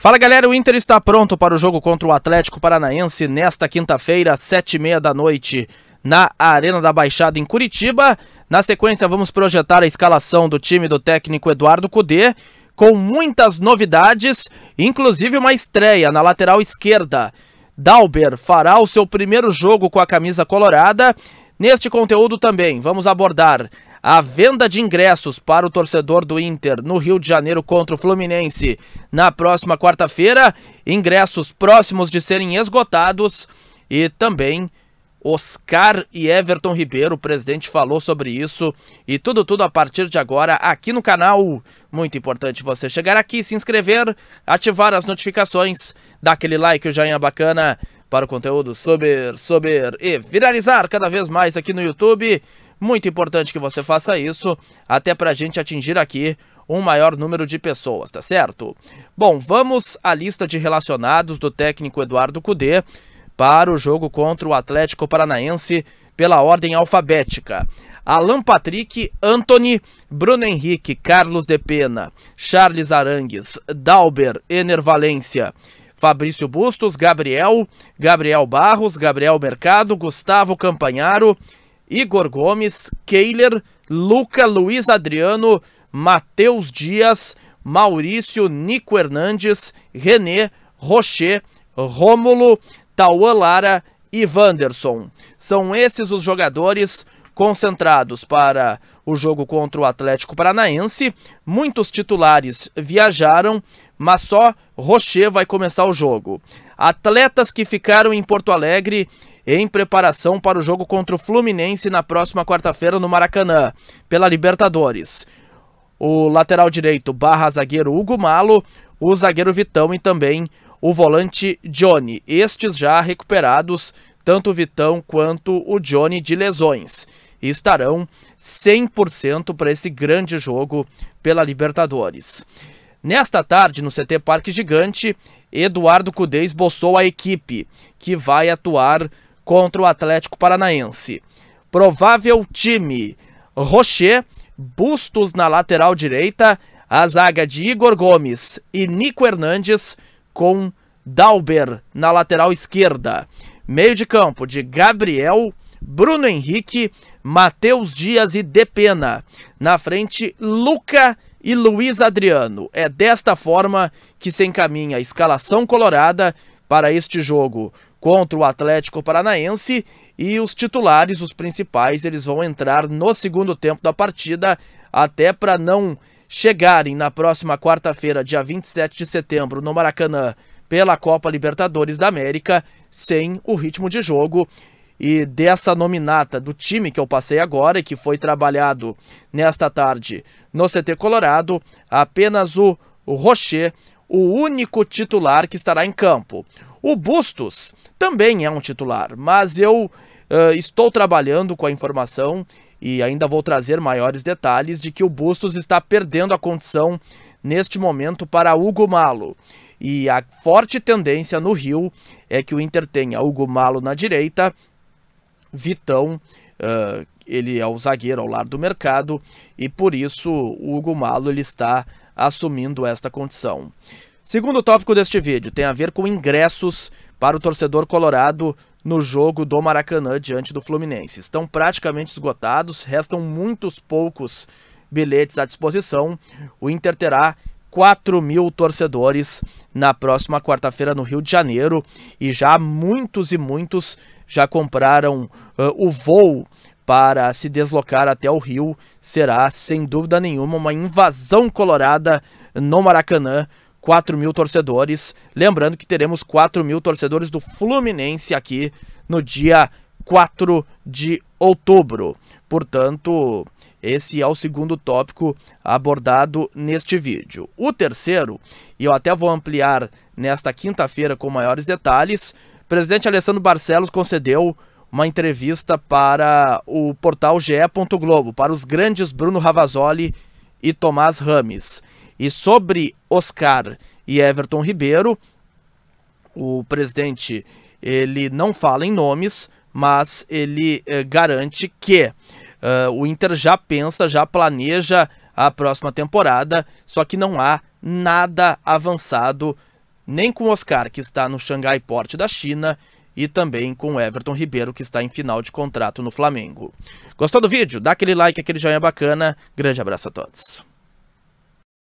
Fala galera, o Inter está pronto para o jogo contra o Atlético Paranaense nesta quinta-feira, sete e meia da noite, na Arena da Baixada em Curitiba. Na sequência, vamos projetar a escalação do time do técnico Eduardo Cudê, com muitas novidades, inclusive uma estreia na lateral esquerda. Dalber fará o seu primeiro jogo com a camisa colorada. Neste conteúdo também vamos abordar a venda de ingressos para o torcedor do Inter no Rio de Janeiro contra o Fluminense na próxima quarta-feira, ingressos próximos de serem esgotados e também Oscar e Everton Ribeiro, o presidente falou sobre isso e tudo tudo a partir de agora aqui no canal. Muito importante você chegar aqui, se inscrever, ativar as notificações, dar aquele like, o joinha bacana para o conteúdo subir, subir e viralizar cada vez mais aqui no YouTube. Muito importante que você faça isso, até para a gente atingir aqui um maior número de pessoas, tá certo? Bom, vamos à lista de relacionados do técnico Eduardo Cudê para o jogo contra o Atlético Paranaense pela ordem alfabética. Alan Patrick, Anthony, Bruno Henrique, Carlos de Pena, Charles Arangues, Dauber, Ener Valência, Fabrício Bustos, Gabriel, Gabriel Barros, Gabriel Mercado, Gustavo Campanharo Igor Gomes, Keiler, Luca Luiz Adriano, Matheus Dias, Maurício, Nico Hernandes, René, Rocher, Rômulo, Tauan Lara e Wanderson. São esses os jogadores concentrados para o jogo contra o Atlético Paranaense. Muitos titulares viajaram, mas só Rocher vai começar o jogo. Atletas que ficaram em Porto Alegre em preparação para o jogo contra o Fluminense na próxima quarta-feira no Maracanã, pela Libertadores. O lateral direito barra zagueiro Hugo Malo, o zagueiro Vitão e também o volante Johnny. Estes já recuperados, tanto o Vitão quanto o Johnny de lesões. E estarão 100% para esse grande jogo pela Libertadores. Nesta tarde, no CT Parque Gigante, Eduardo Cudê esboçou a equipe que vai atuar contra o Atlético Paranaense. Provável time: Rocher, Bustos na lateral direita, a zaga de Igor Gomes e Nico Hernandes com Dalber na lateral esquerda. Meio de campo de Gabriel, Bruno Henrique, Matheus Dias e Depena. Na frente, Luca e Luiz Adriano. É desta forma que se encaminha a escalação colorada para este jogo contra o Atlético Paranaense e os titulares, os principais, eles vão entrar no segundo tempo da partida até para não chegarem na próxima quarta-feira, dia 27 de setembro, no Maracanã, pela Copa Libertadores da América, sem o ritmo de jogo. E dessa nominata do time que eu passei agora e que foi trabalhado nesta tarde no CT Colorado, apenas o Rocher, o único titular que estará em campo. O Bustos também é um titular, mas eu uh, estou trabalhando com a informação e ainda vou trazer maiores detalhes de que o Bustos está perdendo a condição neste momento para Hugo Malo. E a forte tendência no Rio é que o Inter tenha Hugo Malo na direita, Vitão, uh, ele é o zagueiro ao lado do mercado, e por isso o Hugo Malo ele está assumindo esta condição. Segundo tópico deste vídeo tem a ver com ingressos para o torcedor colorado no jogo do Maracanã diante do Fluminense. Estão praticamente esgotados, restam muitos poucos bilhetes à disposição. O Inter terá 4 mil torcedores na próxima quarta-feira no Rio de Janeiro e já muitos e muitos já compraram uh, o voo para se deslocar até o Rio será, sem dúvida nenhuma, uma invasão colorada no Maracanã. 4 mil torcedores. Lembrando que teremos 4 mil torcedores do Fluminense aqui no dia 4 de outubro. Portanto, esse é o segundo tópico abordado neste vídeo. O terceiro, e eu até vou ampliar nesta quinta-feira com maiores detalhes, o presidente Alessandro Barcelos concedeu uma entrevista para o portal GE. Globo, para os grandes Bruno Ravazoli e Tomás Rames. E sobre Oscar e Everton Ribeiro, o presidente ele não fala em nomes, mas ele eh, garante que uh, o Inter já pensa, já planeja a próxima temporada, só que não há nada avançado nem com Oscar, que está no Xangai Port da China, e também com Everton Ribeiro, que está em final de contrato no Flamengo. Gostou do vídeo? Dá aquele like, aquele joinha bacana. Grande abraço a todos.